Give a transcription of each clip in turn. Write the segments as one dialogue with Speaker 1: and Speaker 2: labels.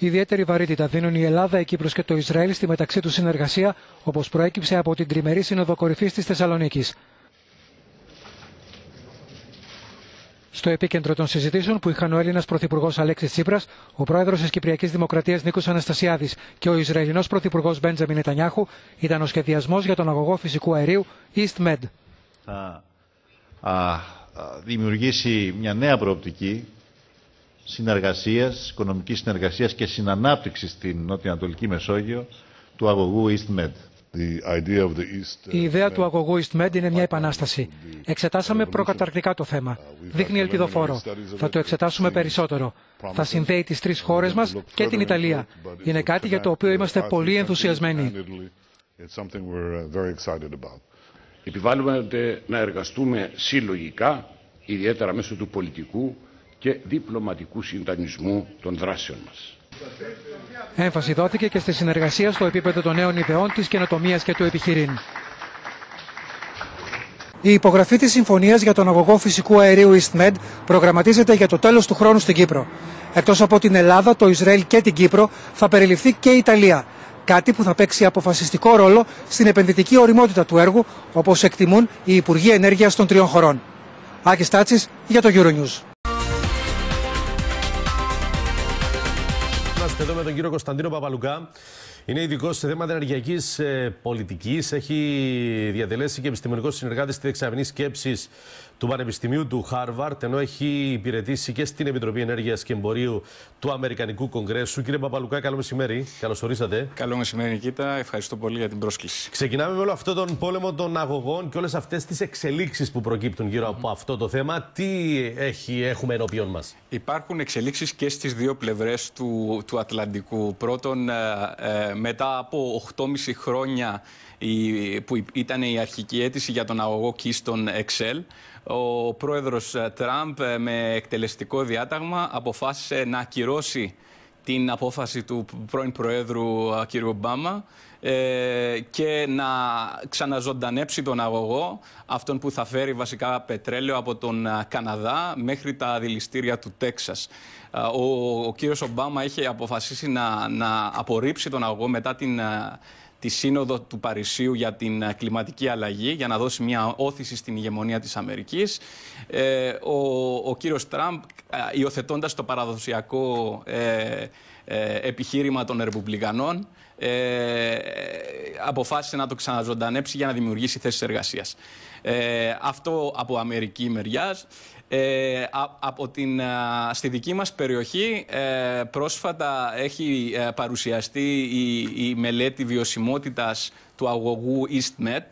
Speaker 1: Ιδιαίτερη βαρύτητα δίνουν η Ελλάδα, η Κύπρος και το Ισραήλ στη μεταξύ τους συνεργασία, όπως προέκυψε από την τριμερή σύνοδο κορυφής της Θεσσαλονίκης. Στο επίκεντρο των συζητήσεων που είχαν ο Έλληνας Πρωθυπουργός Αλέξης Τσίπρας, ο πρόεδρος της Κυπριακής Δημοκρατίας Νίκος Αναστασιάδης και ο Ισραηλινός Πρωθυπουργός Μπέντζαμιν Νετανιάχου ήταν ο σχεδιασμός για τον αγωγό φυσικού αερίου EastMed. Θα
Speaker 2: α, δημιουργήσει μια νέα προοπτική συνεργασίας, οικονομικής συνεργασίας και συνανάπτυξης στην Ανατολική Μεσόγειο του αγωγού
Speaker 1: EastMed. Η ιδέα του αγωγού EastMed είναι μια επανάσταση. Εξετάσαμε προκαταρκτικά το θέμα. Uh, Δείχνει ελπιδοφόρο. Θα το εξετάσουμε περισσότερο. Θα συνδέει τις τρεις χώρες μας και την Ιταλία. Είναι κάτι για το οποίο είμαστε πολύ ενθουσιασμένοι.
Speaker 3: Uh, Επιβάλλουμε να εργαστούμε συλλογικά, ιδιαίτερα μέσω του πολιτικού, και διπλωματικού συντανισμού των δράσεων μας.
Speaker 1: Έμφαση δόθηκε και στη συνεργασία στο επίπεδο των νέων ιδεών της καινοτομίας και του επιχειρήν. Η υπογραφή της συμφωνίας για τον αγωγό φυσικού αερίου EastMed προγραμματίζεται για το τέλος του χρόνου στην Κύπρο. Εκτός από την Ελλάδα, το Ισραήλ και την Κύπρο θα περιληφθεί και η Ιταλία. Κάτι που θα παίξει αποφασιστικό ρόλο στην επενδυτική οριμότητα του έργου, όπως εκτιμούν οι Υπουργοί Ενέργειας των τριών χωρών. Άκης Τάτσης για το Euronews.
Speaker 2: με τον κύριο Κωνσταντίνο Παπαλουκά. Είναι ειδικός σε θέματα ενεργειακής ε, πολιτικής. Έχει διατελέσει και επιστημονικός συνεργάτης τη δεξαμενή σκέψης του Πανεπιστημίου του Χάρβαρτ, ενώ έχει υπηρετήσει και στην Επιτροπή Ενέργειας και Εμπορίου του Αμερικανικού Κογκρέσου. Κύριε Παπαλουκά, καλό μεσημέρι. Καλώς ορίσατε. Καλό μεσημέρι, Νικήτα. Ευχαριστώ πολύ για την πρόσκληση. Ξεκινάμε με όλο αυτό τον πόλεμο των αγωγών και όλες αυτές τις εξελίξεις που
Speaker 3: προκύπτουν γύρω από αυτό το θέμα. Τι έχει, έχουμε ενώπιον μας. Υπάρχουν εξελίξεις και στις δύο πλευρές του, του Ατλαντικού. Πρώτον, ε, ε, μετά από 8,5 χρόνια η, που ήταν η αρχική αίτηση για τον αγωγό Keystone XL, ο πρόεδρος ε, Τραμπ ε, με εκτελεστικό διάταγμα αποφάσισε να ακυρώσει την απόφαση του πρώην Προέδρου ε, κ. Ομπάμα και να ξαναζωντανέψει τον αγωγό, αυτόν που θα φέρει βασικά πετρέλαιο από τον Καναδά μέχρι τα δηληστήρια του Τέξας. Ο, ο κ. Ομπάμα είχε αποφασίσει να, να απορρίψει τον αγωγό μετά την τη Σύνοδο του Παρισίου για την ε, κλιματική αλλαγή για να δώσει μια όθηση στην ηγεμονία της Αμερικής. Ε, ο, ο κύριος Τραμπ ε, υιοθετώντας το παραδοσιακό ε, ε, επιχείρημα των Ρεπουμπλικανών ε, αποφάσισε να το ξαναζωντανέψει για να δημιουργήσει θέσεις εργασίας. αυτό από αμερική μεριάς. Ε, από την, στη δική μας περιοχή ε, πρόσφατα έχει ε, παρουσιαστεί η, μελέτη βιωσιμότητας του αγωγού EastMed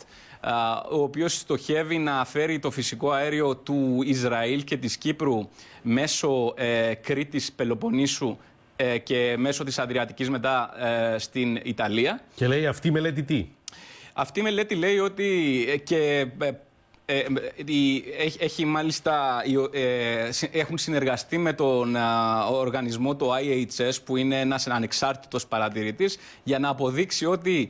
Speaker 3: ο οποίος στοχεύει να φέρει το φυσικό αέριο του Ισραήλ και της Κύπρου μέσω Κρήτης Πελοποννήσου και μέσω της Αδριατικής μετά στην Ιταλία.
Speaker 2: Και λέει αυτή η μελέτη τι?
Speaker 3: Αυτή η μελέτη λέει ότι και ε, ε, έχει, μάλιστα, ε, έχουν συνεργαστεί με τον οργανισμό το IHS που είναι ένας ανεξάρτητος παρατηρητής για να αποδείξει ότι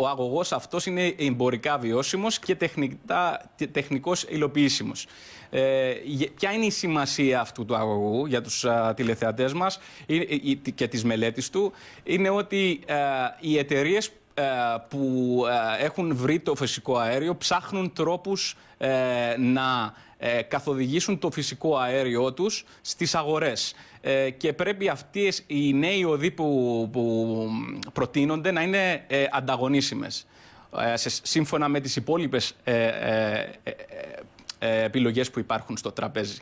Speaker 3: ο αγωγός αυτός είναι εμπορικά βιώσιμος και τεχνικά, τεχνικός υλοποιήσιμος. Ε, ποια είναι η σημασία αυτού του αγωγού για τους τηλεθεατές μας και τις μελέτες του είναι ότι οι εταιρείες ε, που ε, έχουν βρει το φυσικό αέριο ψάχνουν τρόπους ε, να καθοδηγήσουν το φυσικό αέριό τους στις αγορές. Και πρέπει αυτοί οι νέοι οδοί που, που προτείνονται να είναι ανταγωνίσιμες. Σύμφωνα με τις υπόλοιπες ε, που υπάρχουν στο τραπέζι.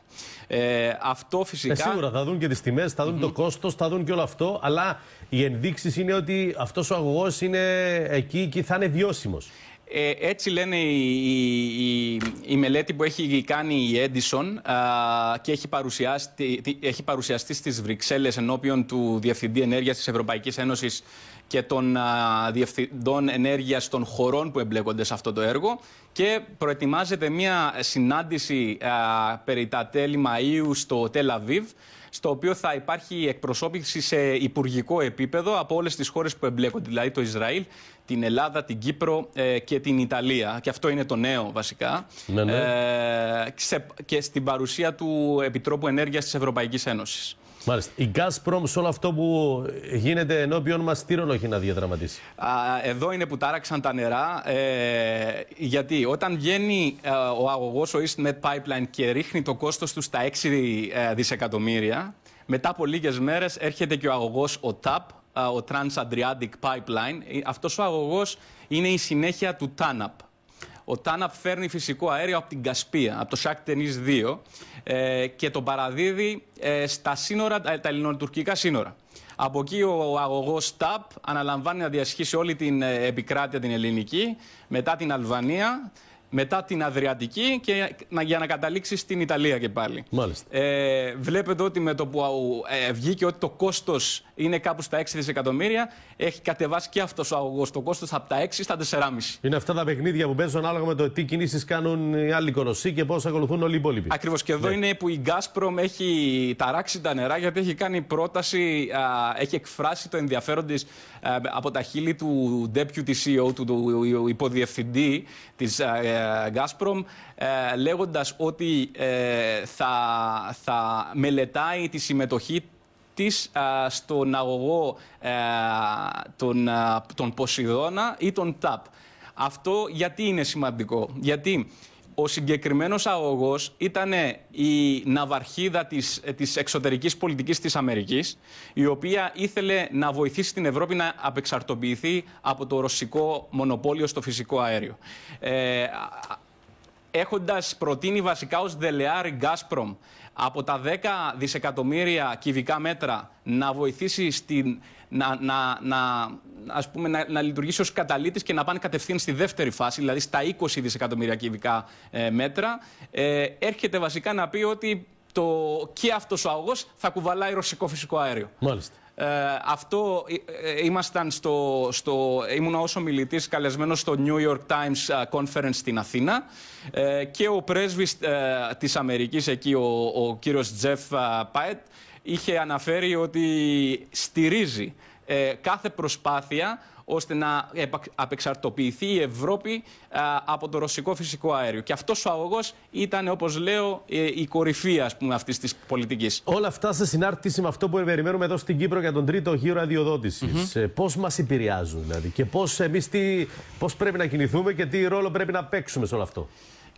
Speaker 3: Ε, αυτό φυσικά. Ε, σίγουρα
Speaker 2: θα δουν και τις τιμές, θα δουν το κόστος θα δουν και όλο αυτό. Αλλά οι ενδείξεις είναι ότι αυτός ο αγωγός είναι εκεί και θα είναι βιώσιμος.
Speaker 3: Ε, έτσι λένε η, μελέτη που έχει κάνει η Έντισον και έχει παρουσιαστεί, έχει παρουσιαστεί στις Βρυξέλλες ενώπιον του Διευθυντή Ενέργειας της Ευρωπαϊκής Ένωσης και των α, διευθυντών ενέργειας των χωρών που εμπλέκονται σε αυτό το έργο και προετοιμάζεται μια συνάντηση α, περί τα τέλη Μαΐου στο Τελαβίβ στο οποίο θα υπάρχει εκπροσώπηση σε υπουργικό επίπεδο από όλες τις χώρες που εμπλέκονται, δηλαδή το Ισραήλ, την Ελλάδα, την Κύπρο ε, και την Ιταλία. Και αυτό είναι το νέο βασικά. Ναι, ναι. Ε, και στην παρουσία του Επιτρόπου Ενέργειας της Ευρωπαϊκής Ένωσης.
Speaker 2: Μάλιστα. Η Gazprom σε όλο αυτό που γίνεται ενώπιον μας, τι ρόλο έχει να διαδραματίσει.
Speaker 3: Εδώ είναι που τάραξαν τα νερά. Ε, γιατί όταν βγαίνει ε, ο αγωγός, ο EastMed Pipeline, και ρίχνει το κόστος του στα 6 ε, δισεκατομμύρια, μετά από λίγες μέρες έρχεται και ο αγωγός ο TAP, ε, ο Trans-Adriatic Pipeline. Αυτός ο αγωγός είναι η συνέχεια του TANAP. Ο Τάναπ φέρνει φυσικό αέριο από την Κασπία, από το Σάκ 2 ε, και τον παραδίδει ε, στα σύνορα, ε, τα ελληνοτουρκικά σύνορα. Από εκεί ο αγωγός ΤΑΠ αναλαμβάνει να διασχίσει όλη την ε, επικράτεια την ελληνική, μετά την Αλβανία, μετά την Αδριατική και να, για να καταλήξεις στην Ιταλία και πάλι. Μάλιστα. Ε, βλέπετε ότι με το που ε, βγήκε ότι το κόστος είναι κάπου στα 6 δισεκατομμύρια, έχει κατεβάσει και αυτός ο αγωγός το κόστος
Speaker 2: από τα 6 στα 4,5. Είναι αυτά τα παιχνίδια που παίζουν ανάλογα με το τι κινήσεις κάνουν οι άλλοι κοροσοί και πώς ακολουθούν όλοι οι υπόλοιποι.
Speaker 3: Ακριβώς. Και εδώ ναι. είναι που η Γκάσπρομ έχει ταράξει τα νερά γιατί έχει κάνει πρόταση, έχει εκφράσει το ενδιαφέρον της από τα χείλη του deputy CEO, του, του υποδιευθυντή της ε, Gazprom ε, λέγοντας ότι ε, θα, μελετάει τη συμμετοχή της στον αγωγό τον, τον Ποσειδώνα ή τον ΤΑΠ. Αυτό γιατί είναι σημαντικό. Γιατί ο συγκεκριμένος αγώγο ήταν η ναυαρχίδα της, ε, της εξωτερικής πολιτικής της Αμερικής, η οποία ήθελε να βοηθήσει την Ευρώπη να απεξαρτοποιηθεί από το ρωσικό μονοπόλιο στο φυσικό αέριο. Ε, έχοντας προτείνει βασικά ως δελεάρι γκάσπρομ από τα 10 δισεκατομμύρια κυβικά μέτρα να βοηθήσει στην να, να, να, ας πούμε, να, να λειτουργήσει ως καταλήτης και να πάνε κατευθείαν στη δεύτερη φάση, δηλαδή στα 20 δισεκατομμύρια κυβικά ε, μέτρα, ε, έρχεται βασικά να πει ότι το, και αυτός ο αγό θα κουβαλάει ρωσικό φυσικό αέριο. Μάλιστα. Ε, αυτό ε, ε, ήμασταν στο, στο, ήμουν ως μιλητής καλεσμένος στο New York Times Conference στην Αθήνα ε, και ο πρέσβης της Αμερικής εκεί, ο, ο κύριος Τζεφ Πάετ, είχε αναφέρει ότι στηρίζει ε, κάθε προσπάθεια ώστε να απεξαρτοποιηθεί η Ευρώπη ε, από το ρωσικό φυσικό αέριο. Και αυτός ο αγωγός ήταν, όπως λέω, ε, η κορυφή ας πούμε, αυτής της πολιτικής.
Speaker 2: Όλα αυτά σε συνάρτηση με αυτό που περιμένουμε εδώ στην Κύπρο για τον τρίτο γύρο αδειοδότησης. Mm -hmm. Πώς μας επηρεάζουν δηλαδή και πώς, εμείς τι, πώς πρέπει να κινηθούμε και τι ρόλο πρέπει να παίξουμε σε όλο αυτό.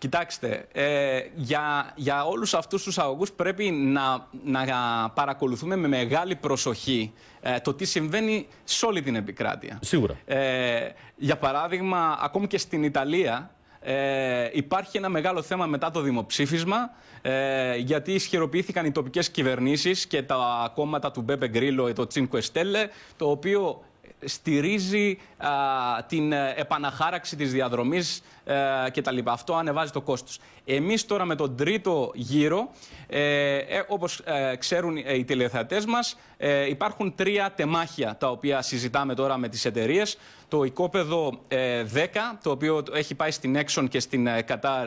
Speaker 2: Κοιτάξτε,
Speaker 3: ε, για, για όλους αυτούς τους αγωγούς πρέπει να, παρακολουθούμε με μεγάλη προσοχή ε, το τι συμβαίνει σε όλη την επικράτεια. Σίγουρα. Ε, για παράδειγμα, ακόμη και στην Ιταλία υπάρχει ένα μεγάλο θέμα μετά το δημοψήφισμα, γιατί ισχυροποιήθηκαν οι τοπικές κυβερνήσεις και τα κόμματα του Μπέμπε Γκρίλο και το Τσίνκο Εστέλε, το οποίο στηρίζει την ε, επαναχάραξη της διαδρομής ε, και τα λοιπά. Αυτό ανεβάζει το κόστος. Εμείς τώρα με τον τρίτο γύρο, ε, ε όπως ξέρουν οι τηλεθεατές μας, υπάρχουν τρία τεμάχια τα οποία συζητάμε τώρα με τις εταιρείες. Το οικόπεδο 10, το οποίο έχει πάει στην Exxon και στην Qatar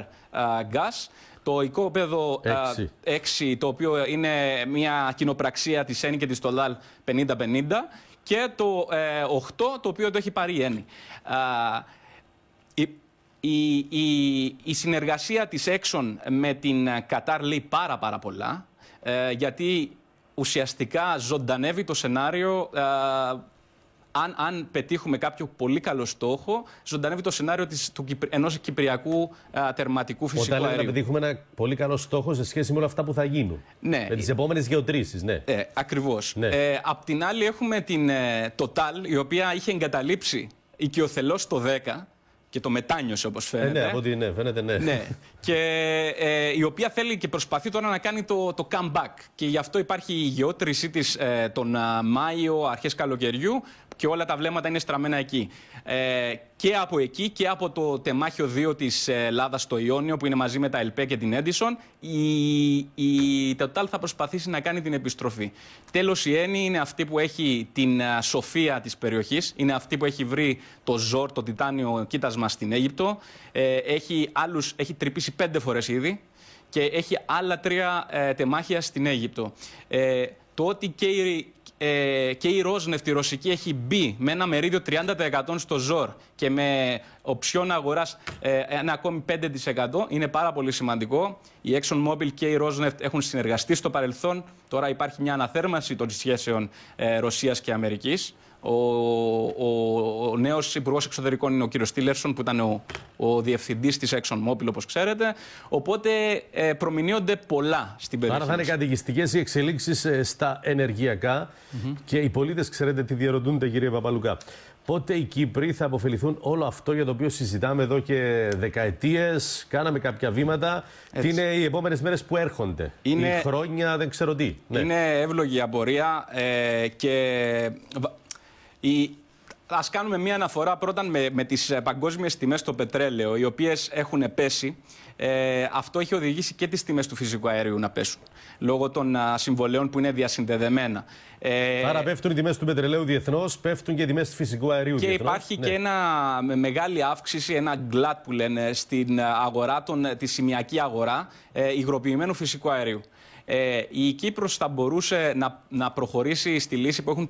Speaker 3: Gas. Το οικόπεδο 6, το οποίο είναι μια κοινοπραξία της ΕΝ και της Τολάλ 50-50 και το 8 ε, το οποίο το έχει πάρει η Έννη. Η, συνεργασία της Exxon με την Κατάρ λέει πάρα πάρα πολλά, ε, γιατί ουσιαστικά ζωντανεύει το σενάριο ε, αν, αν πετύχουμε κάποιο πολύ καλό στόχο, ζωντανεύει το σενάριο της, του, ενός κυπριακού α, τερματικού φυσικού Όταν αερίου. να πετύχουμε
Speaker 2: ένα πολύ καλό στόχο σε σχέση με όλα αυτά που θα γίνουν. Ναι. Με τις επόμενες γεωτρήσεις, ναι. Ε, ακριβώς.
Speaker 3: Ναι. Ε, απ' την άλλη έχουμε την ε, Total, η οποία είχε εγκαταλείψει οικειοθελώς το 10 και το μετάνιωσε όπως ε, ναι, φαίνεται. ναι, από ότι ναι, φαίνεται ναι. ναι. και ε, η οποία θέλει και προσπαθεί τώρα να κάνει το, το comeback. Και γι' αυτό υπάρχει η γεώτρησή της ε, τον Μάιο, αρχές καλοκαιριού και όλα τα βλέμματα είναι στραμμένα εκεί. Ε, και από εκεί και από το τεμάχιο 2 της ε, Ελλάδας στο Ιόνιο που είναι μαζί με τα ΕΛΠΕ και την Έντισον η, η Total θα προσπαθήσει να κάνει την επιστροφή. Τέλος η Έννη είναι αυτή που έχει την ε, σοφία της περιοχής, είναι αυτή που έχει βρει το ζόρ, το τιτάνιο κοίτασμα στην Αίγυπτο, ε, έχει, άλλους, έχει τρυπήσει πέντε φορές ήδη και έχει άλλα τρία τεμάχια στην Αίγυπτο. Ε, το ότι και η, ε, και η ρωσική, έχει μπει με ένα μερίδιο 30% στο ΖΟΡ και με οψιόν αγοράς ε, ένα ακόμη 5% είναι πάρα πολύ σημαντικό. Η Mobil και η Ροζνεφτ έχουν συνεργαστεί στο παρελθόν. Τώρα υπάρχει μια αναθέρμανση των σχέσεων ε, Ρωσίας και Αμερικής. Ο, ο, ο νέος υπουργός εξωτερικών είναι ο κύριος Τίλερσον, που ήταν ο, ο διευθυντής της Exxon Mobil, όπως ξέρετε. Οπότε ε, προμηνύονται πολλά στην περιοχή. Άρα θα είναι
Speaker 2: καταιγιστικέ οι εξελίξεις ε, στα ενεργειακα και οι πολίτες, ξέρετε, τι διαρωτούνται, κύριε Παπαλουκά. Πότε οι Κύπροι θα αποφεληθούν όλο αυτό για το οποίο συζητάμε εδώ και δεκαετίες, κάναμε κάποια βήματα. Τι είναι οι επόμενες μέρες που έρχονται, είναι... χρόνια, δεν ξέρω τι. Ναι.
Speaker 3: Είναι εύλογη απορία ε, και η... Ας κάνουμε μία αναφορά πρώτα με, με τις ε, παγκόσμιες τιμές στο πετρέλαιο, οι οποίες έχουν πέσει. Ε, αυτό έχει οδηγήσει και τις τιμές του φυσικού αερίου να πέσουν. Λόγω των συμβολέων που είναι διασυνδεδεμένα. Ε, Άρα πέφτουν οι τιμές του πετρελαίου διεθνώς, πέφτουν και οι τιμές του φυσικού αερίου Και υπάρχει ναι. και ένα με μεγάλη αύξηση, ένα γκλάτ που λένε, στην αγορά, τον, ε, τη σημειακή αγορά ε, υγροποιημένου φυσικού αερίου. Ε, η Κύπρος θα μπορούσε να, να προχωρήσει στη λύση που έχουν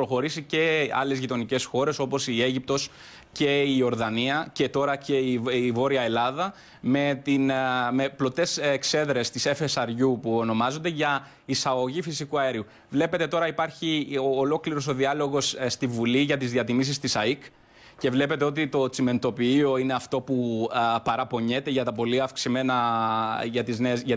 Speaker 3: προχωρήσει και άλλες γειτονικές χώρες όπως η Αίγυπτος και η Ιορδανία και τώρα και η, Βόρεια Ελλάδα με, την, ε, με πλωτές εξέδρες της FSRU που ονομάζονται για εισαγωγή φυσικού αέριου. Βλέπετε τώρα υπάρχει ολόκληρος ο διάλογος ε, στη Βουλή για τις διατιμήσεις της ΑΕΚ. Και βλέπετε ότι το τσιμεντοποιείο είναι αυτό που α, παραπονιέται για τα πολύ αυξημένα για τις νέες, για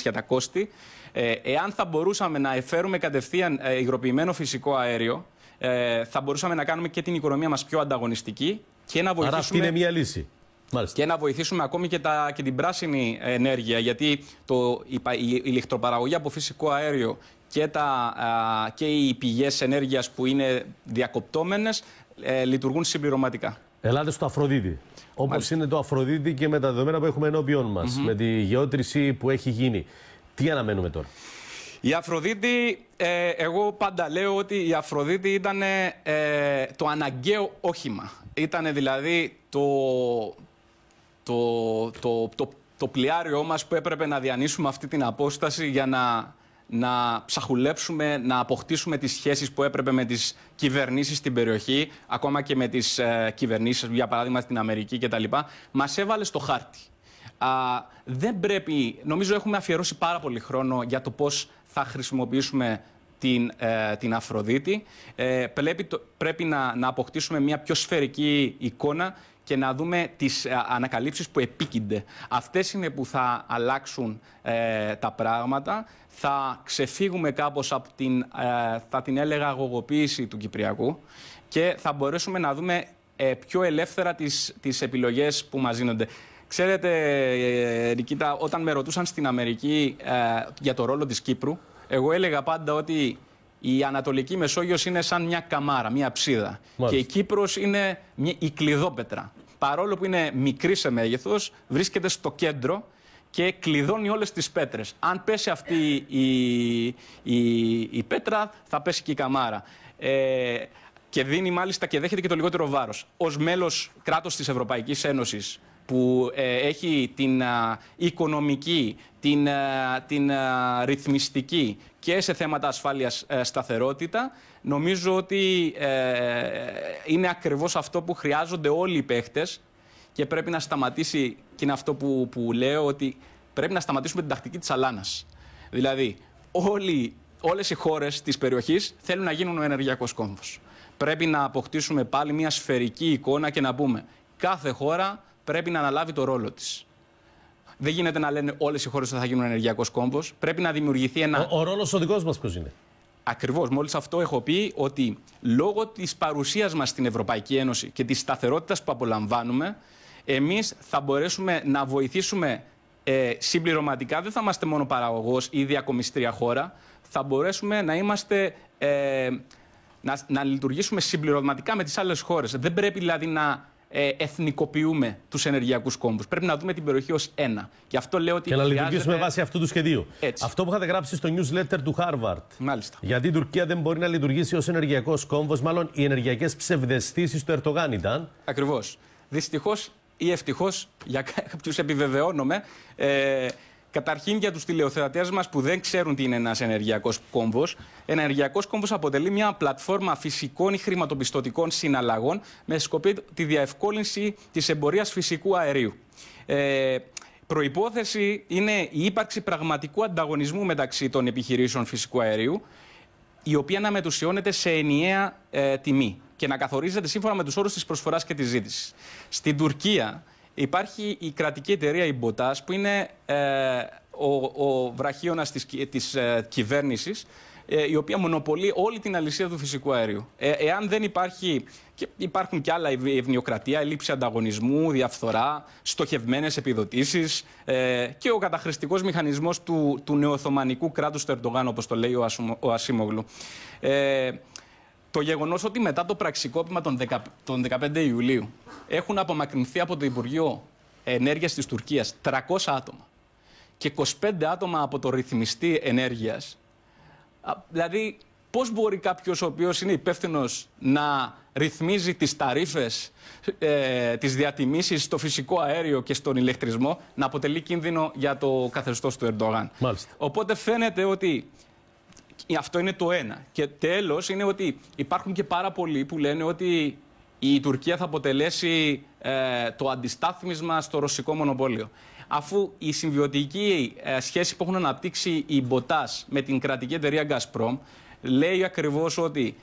Speaker 3: για τα κόστη. Ε, εάν θα μπορούσαμε να εφέρουμε κατευθείαν ε, υγροποιημένο φυσικό αέριο, ε, θα μπορούσαμε να κάνουμε και την οικονομία μας πιο ανταγωνιστική και να βοηθήσουμε... αυτή είναι μια λύση. Μάλιστα. Και να βοηθήσουμε ακόμη και, τα, και την πράσινη ενέργεια, γιατί το, η, η ηλεκτροπαραγωγή από φυσικό αέριο και, τα, και οι πηγές ενέργειας που είναι διακοπτόμενες ε, λειτουργούν συμπληρωματικά.
Speaker 2: Ελάτε στο Αφροδίτη. Όπως είναι το Αφροδίτη και με τα δεδομένα που έχουμε ενώπιον μας, mm με τη γεώτρηση που έχει γίνει. Τι αναμένουμε τώρα.
Speaker 3: Η Αφροδίτη, ε, εγώ πάντα λέω ότι η Αφροδίτη ήταν ε, το αναγκαίο όχημα. Ήταν δηλαδή το, το, το, το, το πλοιάριό μας που έπρεπε να διανύσουμε αυτή την απόσταση για να να ψαχουλέψουμε, να αποκτήσουμε τις σχέσεις που έπρεπε με τις κυβερνήσεις στην περιοχή, ακόμα και με τις ε, κυβερνήσεις, για παράδειγμα, στην Αμερική κτλ. Μας έβαλε στο χάρτη. Α, δεν πρέπει, νομίζω έχουμε αφιερώσει πάρα πολύ χρόνο για το πώς θα χρησιμοποιήσουμε την, ε, την Αφροδίτη. Ε, πρέπει, να, να αποκτήσουμε μια πιο σφαιρική εικόνα και να δούμε τις ε, ανακαλύψεις που επίκυνται. Αυτές είναι που θα αλλάξουν ε, τα πράγματα. Θα ξεφύγουμε κάπως από την, θα την έλεγα, αγωγοποίηση του Κυπριακού και θα μπορέσουμε να δούμε πιο ελεύθερα τις, τις επιλογές που μας δίνονται. Ξέρετε, Νικήτα, όταν με ρωτούσαν στην Αμερική για το ρόλο της Κύπρου, εγώ έλεγα πάντα ότι η Ανατολική Μεσόγειος είναι σαν μια καμάρα, μια ψίδα. Και η Κύπρος είναι μια, η κλειδόπετρα. Παρόλο που είναι μικρή σε μέγεθος, βρίσκεται στο κέντρο και κλειδώνει όλες τις πέτρες. Αν πέσει αυτή η, η, η πέτρα, θα πέσει και η καμάρα. Ε, και δίνει μάλιστα και δέχεται και το λιγότερο βάρος. Ως μέλος κράτος της Ευρωπαϊκής Ένωσης, που ε, έχει την οικονομική, την, την ρυθμιστική και σε θέματα ασφάλειας ε, σταθερότητα. Νομίζω ότι ε, είναι ακριβώς αυτό που χρειάζονται όλοι οι παίχτες και πρέπει να σταματήσει, και είναι αυτό που, που λέω, ότι πρέπει να σταματήσουμε την τακτική της αλάνας. Δηλαδή, όλοι, όλες οι χώρες της περιοχής θέλουν να γίνουν ο ενεργειακός κόμβος. Πρέπει να αποκτήσουμε πάλι μια σφαιρική εικόνα και να πούμε κάθε χώρα πρέπει να αναλάβει το ρόλο της. Δεν γίνεται να λένε όλες οι χώρες ότι θα γίνουν ενεργειακός κόμπο. Πρέπει να δημιουργηθεί ένα. Ο, ο ρόλος ο δικός μας ποιος είναι. Ακριβώς. Μόλις αυτό έχω πει ότι λόγω της παρουσίας μας στην Ευρωπαϊκή Ένωση και της σταθερότητας που απολαμβάνουμε, εμείς θα μπορέσουμε να βοηθήσουμε ε, συμπληρωματικά. Δεν θα είμαστε μόνο παραγωγός ή διακομιστήρια χώρα. Θα μπορέσουμε να είμαστε. Ε, να, να λειτουργήσουμε συμπληρωματικά με τις άλλες χώρες. Δεν πρέπει δηλαδή να ε, εθνικοποιούμε τους ενεργειακούς κόμβους. Πρέπει να δούμε την περιοχή ως ένα. Και αυτό λέω ότι. Και να λειτουργήσουμε βάσει
Speaker 2: αυτού του σχεδίου. Αυτό που είχατε γράψει στο newsletter του Χάρβαρτ. Μάλιστα. Γιατί η Τουρκία δεν μπορεί να λειτουργήσει ως ενεργειακός κόμβος, μάλλον οι ενεργειακές ψευδεστήσεις του Ερτογάν ήταν. Ακριβώς.
Speaker 3: Δυστυχώς ή ευτυχώς, για κάποιους επιβεβαιώνομαι, ε, Καταρχήν για τους τηλεοθεατές μας που δεν ξέρουν τι είναι ένας ενεργειακός κόμβος. Ένα ενεργειακός κόμβος αποτελεί μια πλατφόρμα φυσικών ή χρηματοπιστωτικών συναλλαγών με σκοπό τη διαευκόλυνση της εμπορίας φυσικού αερίου. Ε, προϋπόθεση είναι η ύπαρξη πραγματικού ανταγωνισμού μεταξύ των επιχειρήσεων φυσικού αερίου, η οποία να μετουσιώνεται σε ενιαία ε, προυποθεση ειναι η υπαρξη πραγματικου ανταγωνισμου μεταξυ των επιχειρησεων φυσικου αεριου η οποια να μετουσιωνεται σε ενιαια τιμη και να καθορίζεται σύμφωνα με τους όρους της προσφοράς και της ζήτησης Στην Τουρκία, Υπάρχει η κρατική εταιρεία, η που είναι ε, ο, ο βραχίωνας της, της ε, κυβέρνησης, ε, η οποία μονοπολεί όλη την αλυσίδα του φυσικού αερίου. εάν δεν υπάρχει, και υπάρχουν και άλλα, η ευνοιοκρατία, λήψη ανταγωνισμού, διαφθορά, στοχευμένες επιδοτήσεις και ο καταχρηστικός μηχανισμός του, του νεοοθωμανικού κράτους του Ερντογάν, όπως το λέει ο, το γεγονός ότι μετά το πραξικόπημα των, 15 Ιουλίου έχουν απομακρυνθεί από το Υπουργείο Ενέργειας της Τουρκίας 300 άτομα και 25 άτομα από το ρυθμιστή ενέργειας. Δηλαδή, πώς μπορεί κάποιος ο οποίος είναι υπεύθυνος να ρυθμίζει τις ταρήφε, ε, τις διατιμήσεις στο φυσικό αέριο και στον ηλεκτρισμό, να αποτελεί κίνδυνο για το καθεστώς του Ερντογάν. Οπότε φαίνεται ότι ε, αυτό είναι το ένα. Και τέλος είναι ότι υπάρχουν και πάρα πολλοί που λένε ότι η Τουρκία θα αποτελέσει ε, το αντιστάθμισμα στο ρωσικό μονοπόλιο. Αφού η συμβιωτική ε, σχέση που έχουν αναπτύξει οι Μποτάς με την κρατική εταιρεία Gazprom λέει ακριβώς ότι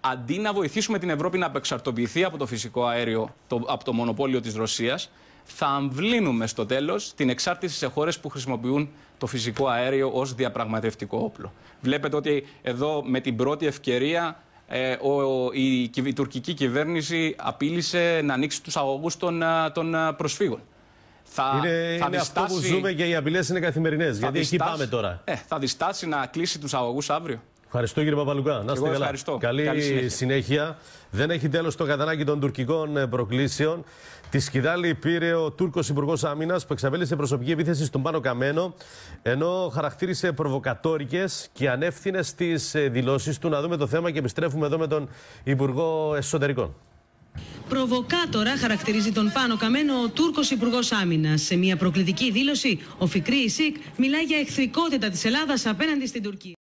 Speaker 3: αντί να βοηθήσουμε την Ευρώπη να απεξαρτοποιηθεί από το φυσικό αέριο, από το μονοπόλιο της Ρωσίας, θα αμβλύνουμε στο τέλος την εξάρτηση σε χώρες που χρησιμοποιούν το φυσικό αέριο ως διαπραγματευτικό όπλο. Βλέπετε ότι εδώ με την πρώτη ευκαιρία ε, ο, η, τουρκική κυβέρνηση απείλησε να ανοίξει τους αγωγούς των, ε, ε, προσφύγων. Θα, είναι, θα είναι διστάσει... αυτό που ζούμε
Speaker 2: και οι απειλές είναι καθημερινές. Γιατί εκεί πάμε τώρα.
Speaker 3: Ε, θα διστάσει να κλείσει τους αγωγούς αύριο.
Speaker 2: Ευχαριστώ κύριε Παπαλουκά. Να είστε καλά. Καλή, συνέχεια. Δεν έχει τέλος το κατανάκι των τουρκικών ε, προκλήσεων. Τη σκυδάλη πήρε ο Τούρκος Υπουργός Άμυνας που εξαπέλυσε προσωπική επίθεση στον Πάνο Καμένο, ενώ χαρακτήρισε προβοκατόρικες και ανεύθυνες τις ε, δηλώσεις του. Να δούμε το θέμα και επιστρέφουμε εδώ με τον Υπουργό Εσωτερικών.
Speaker 1: Προβοκάτορα χαρακτηρίζει τον Πάνο Καμένο ο Τούρκος Υπουργός Άμυνας. Σε μια προκλητική δήλωση, ο Φικρή Ισικ μιλάει για εχθρικότητα της Ελλάδας απέναντι στην Τουρκία.